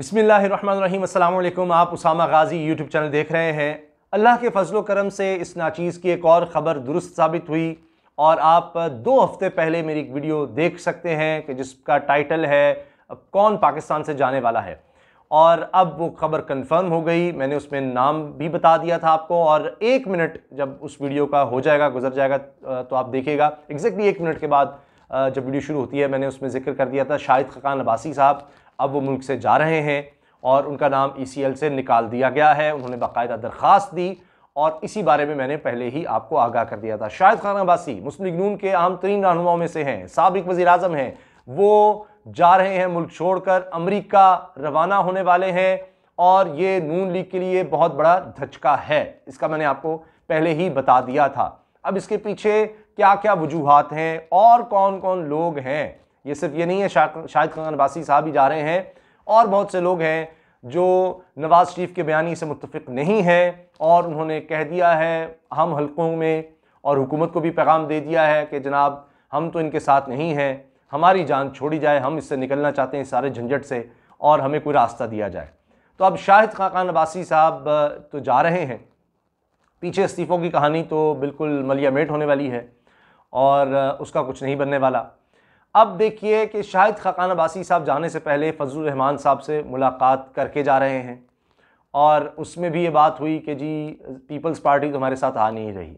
बसमिल अल्लाम आप Usama Ghazi YouTube channel देख रहे हैं अल्लाह के फजलो करम से इस नाचीज़ की एक और ख़बर दुरुस्त साबित हुई और आप दो हफ्ते पहले मेरी एक वीडियो देख सकते हैं कि जिसका टाइटल है अब कौन पाकिस्तान से जाने वाला है और अब वो खबर कंफर्म हो गई मैंने उसमें नाम भी बता दिया था आपको और एक मिनट जब उस वीडियो का हो जाएगा गुजर जाएगा तो आप देखिएगा एग्जैक्टली एक मिनट के बाद जब वीडियो शुरू होती है मैंने उसमें जिक्र कर दिया था शाहिद खकान अबासी साहब अब वो मुल्क से जा रहे हैं और उनका नाम ई e से निकाल दिया गया है उन्होंने बाकायदा दरख्वास्त दी और इसी बारे में मैंने पहले ही आपको आगाह कर दिया था शाहिद खान अब्बासी मुस्लिम लीग नून के अहम तरीन रहनुमाओं में से हैं सबक वजी अजम हैं वो जा रहे हैं मुल्क छोड़कर अमरीका रवाना होने वाले हैं और ये नून लीग के लिए बहुत बड़ा धचका है इसका मैंने आपको पहले ही बता दिया था अब इसके पीछे क्या क्या वजूहत हैं और कौन कौन लोग हैं ये सिर्फ ये नहीं है शाहिद खान अब्बासी साहब ही जा रहे हैं और बहुत से लोग हैं जो नवाज़ शरीफ के बयानी से मुतफ़ नहीं हैं और उन्होंने कह दिया है हम हलकों में और हुकूमत को भी पैगाम दे दिया है कि जनाब हम तो इनके साथ नहीं हैं हमारी जान छोड़ी जाए हम इससे निकलना चाहते हैं सारे झंझट से और हमें कोई रास्ता दिया जाए तो अब शाहिद खाकान अब्बासी साहब तो जा रहे हैं पीछे इस्तीफ़ों की कहानी तो बिल्कुल मलिया मेट होने वाली है और उसका कुछ नहीं बनने वाला अब देखिए कि शाहिद खाकान अबासी साहब जाने से पहले फजल रहमान साहब से मुलाकात करके जा रहे हैं और उसमें भी ये बात हुई कि जी पीपल्स पार्टी तो हमारे साथ आ नहीं रही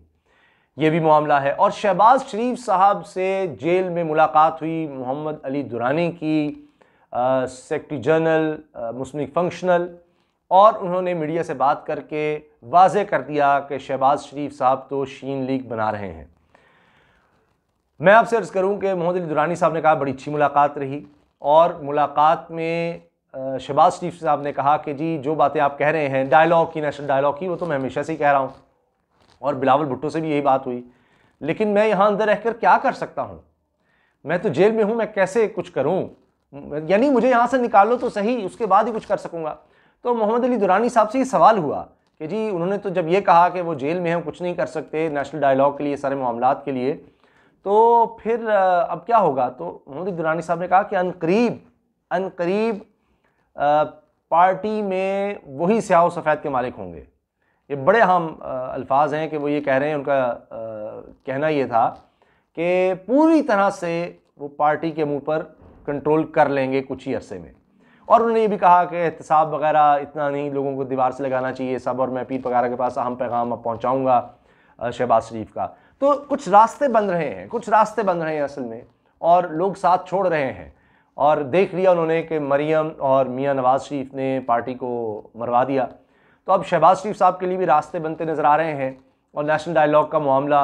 ये भी मामला है और शहबाज शरीफ साहब से जेल में मुलाकात हुई मोहम्मद अली दुरानी की सेक्रटरी जनरल मुस्लिम फंक्शनल और उन्होंने मीडिया से बात करके वाजे कर दिया कि शहबाज शरीफ साहब तो शीन लीग बना रहे हैं मैं आपसे अर्ज़ करूं कि मोहम्मद अली दुरानी साहब ने कहा बड़ी अच्छी मुलाकात रही और मुलाकात में शहबाज शरीफ साहब ने कहा कि जी जो बातें आप कह रहे हैं डायलॉग की नेशनल डायलॉग की वो तो मैं हमेशा से ही कह रहा हूँ और बिलावल भुट्टो से भी यही बात हुई लेकिन मैं यहाँ अंदर रहकर क्या कर सकता हूँ मैं तो जेल में हूँ मैं कैसे कुछ करूँ यानी मुझे यहाँ से निकालो तो सही उसके बाद ही कुछ कर सकूँगा तो मोहम्मद अली दुरानी साहब से ये सवाल हुआ कि जी उन्होंने तो जब ये कहा कि वो जेल में हैं कुछ नहीं कर सकते नेशनल डायलॉग के लिए सारे मामला के लिए तो फिर अब क्या होगा तो मोदी दुरानी साहब ने कहा कि अनकरीब अनकरीब पार्टी में वही स्याह और सफ़ेद के मालिक होंगे ये बड़े हम अल्फाज हैं कि वो ये कह रहे हैं उनका आ, कहना ये था कि पूरी तरह से वो पार्टी के मुंह पर कंट्रोल कर लेंगे कुछ ही अरसे में और उन्होंने ये भी कहा कि एहतसाब वगैरह इतना नहीं लोगों को दीवार से लगाना चाहिए सब और मैं पीर पगारा के पास अहम पैगाम अब पहुँचाऊँगा शहबाज शरीफ का तो कुछ रास्ते बन रहे हैं कुछ रास्ते बन रहे हैं असल में और लोग साथ छोड़ रहे हैं और देख लिया उन्होंने कि मरियम और मियाँ नवाज़ शरीफ ने पार्टी को मरवा दिया तो अब शहबाज शरीफ साहब के लिए भी रास्ते बनते नज़र आ रहे हैं और नेशनल डायलॉग का मामला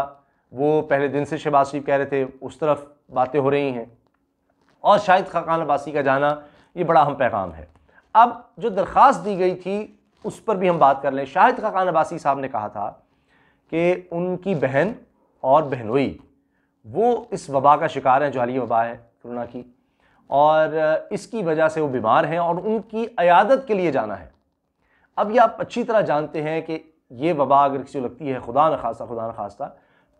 वो पहले दिन से शहबाज शरीफ कह रहे थे उस तरफ बातें हो रही हैं और शाहिद खाकान अब्बासी का जाना ये बड़ा अहम पैगाम है अब जो दरख्वास्त दी गई थी उस पर भी हम बात कर लें शाहिद खाकान अब्बासी साहब ने कहा था कि उनकी बहन और बहनोई वो इस वबा का शिकार हैं जो वबा है कोरोना की और इसकी वजह से वो बीमार हैं और उनकी अयादत के लिए जाना है अब ये आप अच्छी तरह जानते हैं कि ये वबा अगर किसी को लगती है खुदा न खासा खुदा न खासा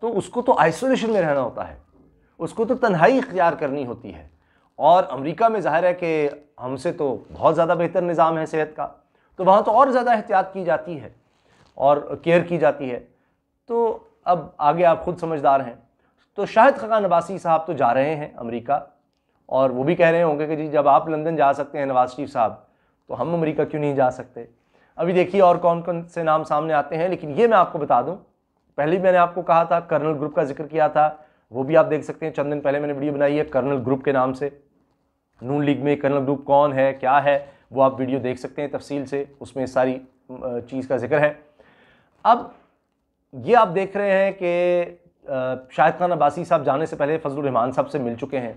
तो उसको तो आइसोलेशन में रहना होता है उसको तो तन्हाई इख्तियार करनी होती है और अमेरिका में ज़ाहिर है कि हमसे तो बहुत ज़्यादा बेहतर निज़ाम है सेहत का तो वहाँ तो और ज़्यादा एहतियात की जाती है और केयर की जाती है तो अब आगे आप खुद समझदार हैं तो शाहिद खान नवासी साहब तो जा रहे हैं अमेरिका और वो भी कह रहे होंगे कि जी जब आप लंदन जा सकते हैं नवाज शरीफ साहब तो हम अमेरिका क्यों नहीं जा सकते अभी देखिए और कौन कौन से नाम सामने आते हैं लेकिन ये मैं आपको बता दूं पहले मैंने आपको कहा था कर्नल ग्रुप का जिक्र किया था वो भी आप देख सकते हैं चंद दिन पहले मैंने वीडियो बनाई है कर्नल ग्रुप के नाम से नून लीग में कर्नल ग्रुप कौन है क्या है वो आप वीडियो देख सकते हैं तफसील से उसमें सारी चीज़ का जिक्र है अब ये आप देख रहे हैं कि शाहिद खान अब्बासी साहब जाने से पहले फजल रहमान साहब से मिल चुके हैं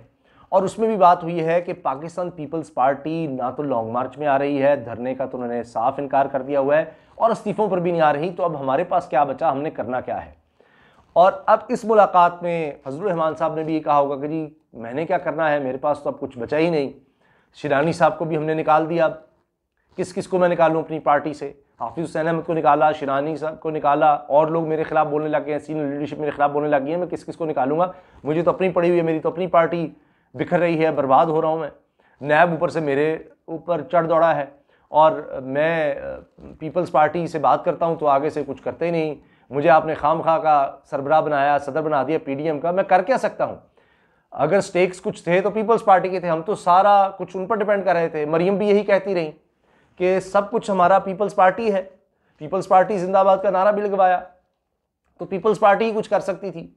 और उसमें भी बात हुई है कि पाकिस्तान पीपल्स पार्टी ना तो लॉन्ग मार्च में आ रही है धरने का तो उन्होंने साफ इनकार कर दिया हुआ है और इस्तीफ़ों पर भी नहीं आ रही तो अब हमारे पास क्या बचा हमने करना क्या है और अब इस मुलाकात में फजल रहमान साहब ने भी ये कहा होगा कि जी मैंने क्या करना है मेरे पास तो अब कुछ बचा ही नहीं शिरानी साहब को भी हमने निकाल दिया अब किस किस को मैं निकालूँ अपनी पार्टी से हाफिज़ हुसैन अहमद को निकाला शिरानी साहब को निकाला और लोग मेरे खिलाफ बोलने लग गए हैं सीनियर लीडरशिप मेरे खिलाफ बोलने लग गई है मैं किस किस को निकालूंगा मुझे तो अपनी पड़ी हुई है मेरी तो अपनी पार्टी बिखर रही है बर्बाद हो रहा हूँ मैं नैब ऊपर से मेरे ऊपर चढ़ दौड़ा है और मैं पीपल्स पार्टी से बात करता हूँ तो आगे से कुछ करते ही नहीं मुझे आपने खाम खा का सरबराह बनाया सदर बना दिया एम का मैं कर क्या सकता हूँ अगर स्टेक्स कुछ थे तो पीपल्स पार्टी के थे हम तो सारा कुछ उन पर डिपेंड कर रहे थे मरियम भी यही कहती रहीं कि सब कुछ हमारा पीपल्स पार्टी है पीपल्स पार्टी जिंदाबाद का नारा भी लगवाया तो पीपल्स पार्टी ही कुछ कर सकती थी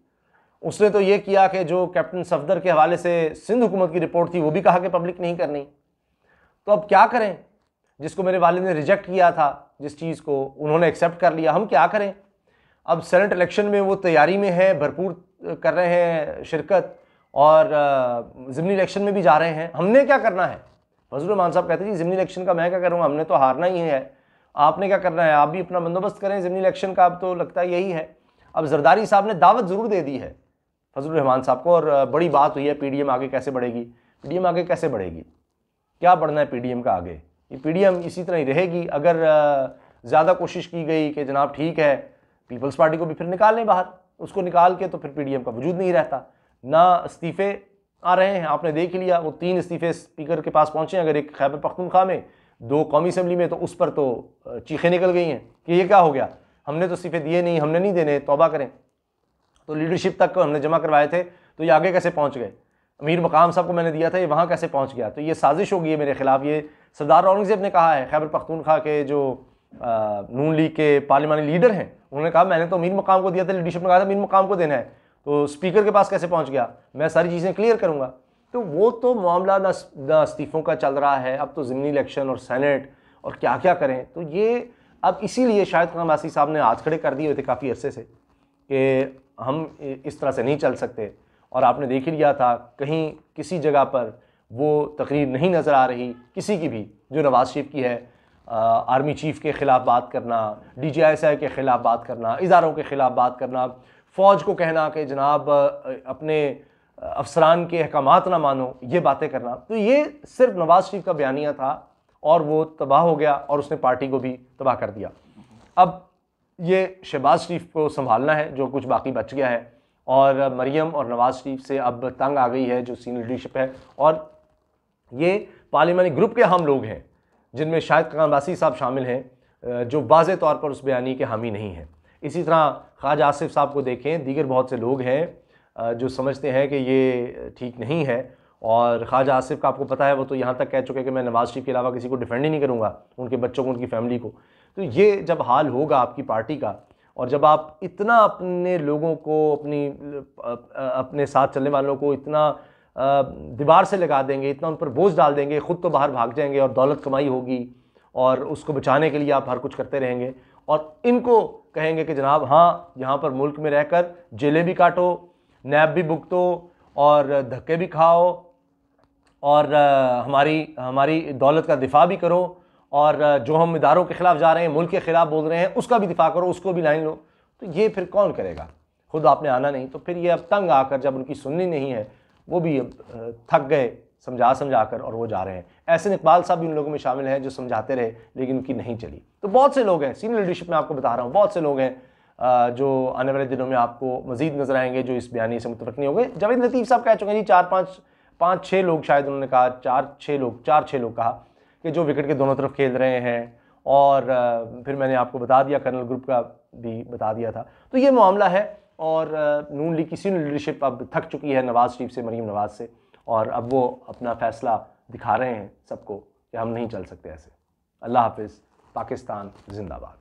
उसने तो ये किया कि जो कैप्टन सफदर के हवाले से सिंध हुकूमत की रिपोर्ट थी वो भी कहा कि पब्लिक नहीं करनी तो अब क्या करें जिसको मेरे वाले ने रिजेक्ट किया था जिस चीज़ को उन्होंने एक्सेप्ट कर लिया हम क्या करें अब सेनेट इलेक्शन में वो तैयारी में है भरपूर कर रहे हैं शिरकत और ज़मनी इलेक्शन में भी जा रहे हैं हमने क्या करना है फजल मान साहब कहते हैं जी ज़मनी इलेक्शन का मैं क्या करूँगा हमने तो हारना ही है आपने क्या करना है आप भी अपना बंदोबस्त करें ज़मनी इलेक्शन का अब तो लगता यही है अब जरदारी साहब ने दावत ज़रूर दे दी है फजल रहमान साहब को और बड़ी बात हुई है एम आगे कैसे बढ़ेगी एम आगे कैसे बढ़ेगी क्या बढ़ना है एम का आगे ये एम इसी तरह ही रहेगी अगर ज़्यादा कोशिश की गई कि जनाब ठीक है पीपल्स पार्टी को भी फिर निकालें बाहर उसको निकाल के तो फिर एम का वजूद नहीं रहता ना इस्तीफ़े आ रहे हैं आपने देख लिया वो तीन इस्तीफे स्पीकर के पास पहुँचे अगर एक खैबर पख्तनख्वा में दो कौमी असम्बली में तो उस पर तो चीखें निकल गई हैं कि ये क्या हो गया हमने तो इस्तीफे दिए नहीं हमने नहीं देने तोबा करें तो लीडरशिप तक हमने जमा करवाए थे तो ये आगे कैसे पहुँच गए अमीर मकाम साहब को मैंने दिया था ये वहाँ कैसे पहुँच गया तो ये साजिश होगी है मेरे खिलाफ ये सरदार औरंगज़ेब ने कहा है खैबर पख्तूनख्वा के जो नून लीग के पार्लिमानी लीडर हैं उन्होंने कहा मैंने तो अमीर मकाम को दिया था लीडरशिप ने कहा था अमीर मकाम को देना है तो स्पीकर के पास कैसे पहुंच गया मैं सारी चीज़ें क्लियर करूंगा तो वो तो मामला ना ना इस्तीफ़ों का चल रहा है अब तो ज़िमनी इलेक्शन और सैनेट और क्या क्या करें तो ये अब इसीलिए शायद खान वासी साहब ने हाथ खड़े कर दिए हुए थे काफ़ी अरसे से कि हम इस तरह से नहीं चल सकते और आपने देख ही लिया था कहीं किसी जगह पर वो तकरीर नहीं नज़र आ रही किसी की भी जो नवाज शरीफ की है आर्मी चीफ़ के ख़िलाफ़ बात करना डी के ख़िलाफ़ बात करना इदारों के ख़िलाफ़ बात करना फ़ौज को कहना कि जनाब अपने अफसरान के अहकाम ना मानो ये बातें करना तो ये सिर्फ नवाज़ शरीफ का बयानिया था और वो तबाह हो गया और उसने पार्टी को भी तबाह कर दिया अब ये शहबाज शरीफ को संभालना है जो कुछ बाकी बच गया है और मरियम और नवाज़ शरीफ से अब तंग आ गई है जो सीनियर लीडरशिप है और ये पार्लियामानी ग्रुप के हम लोग हैं जिनमें शायद कानबासी साहब शामिल हैं जो वाज तौर पर उस बयानी के हामी नहीं हैं इसी तरह ख्वाजा आसिफ साहब को देखें दीगर बहुत से लोग हैं जो समझते हैं कि ये ठीक नहीं है और ख्वाजा आसिफ का आपको पता है वो तो यहाँ तक कह चुके हैं कि मैं नवाज़ शरीफ के अलावा किसी को डिफेंड ही नहीं करूँगा उनके बच्चों को उनकी फैमिली को तो ये जब हाल होगा आपकी पार्टी का और जब आप इतना अपने लोगों को अपनी अपने साथ चलने वालों को इतना दीवार से लगा देंगे इतना उन पर बोझ डाल देंगे ख़ुद तो बाहर भाग जाएंगे और दौलत कमाई होगी और उसको बचाने के लिए आप हर कुछ करते रहेंगे और इनको कहेंगे कि जनाब हाँ यहाँ पर मुल्क में रहकर जेलें भी काटो नैब भी भुगतो और धक्के भी खाओ और हमारी हमारी दौलत का दिफा भी करो और जो हम इदारों के ख़िलाफ़ जा रहे हैं मुल्क के ख़िलाफ़ बोल रहे हैं उसका भी दिफा करो उसको भी लाइन लो तो ये फिर कौन करेगा खुद आपने आना नहीं तो फिर ये अब तंग आकर जब उनकी सुननी नहीं है वो भी अब थक गए समझा समझा कर और वो जा रहे हैं ऐसे इकबाल साहब भी उन लोगों में शामिल हैं जो समझाते रहे लेकिन उनकी नहीं चली तो बहुत से लोग हैं सीनियर लीडरशिप में आपको बता रहा हूँ बहुत से लोग हैं जो आने वाले दिनों में आपको मजीद नजर आएंगे जो इस बयानी से मुतफक नहीं होंगे जावेद लतीफ़ साहब कह चुके हैं जी चार पाँच पाँच छः लोग शायद उन्होंने कहा चार छः लोग चार छः लोग कहा कि जो विकेट के दोनों तरफ खेल रहे हैं और फिर मैंने आपको बता दिया कर्नल ग्रुप का भी बता दिया था तो ये मामला है और नून लीग की सीनियर लीडरशिप अब थक चुकी है नवाज़ शरीफ से मरीम नवाज़ से और अब वो अपना फ़ैसला दिखा रहे हैं सबको कि हम नहीं चल सकते ऐसे अल्लाह हाफिज़ पाकिस्तान जिंदाबाद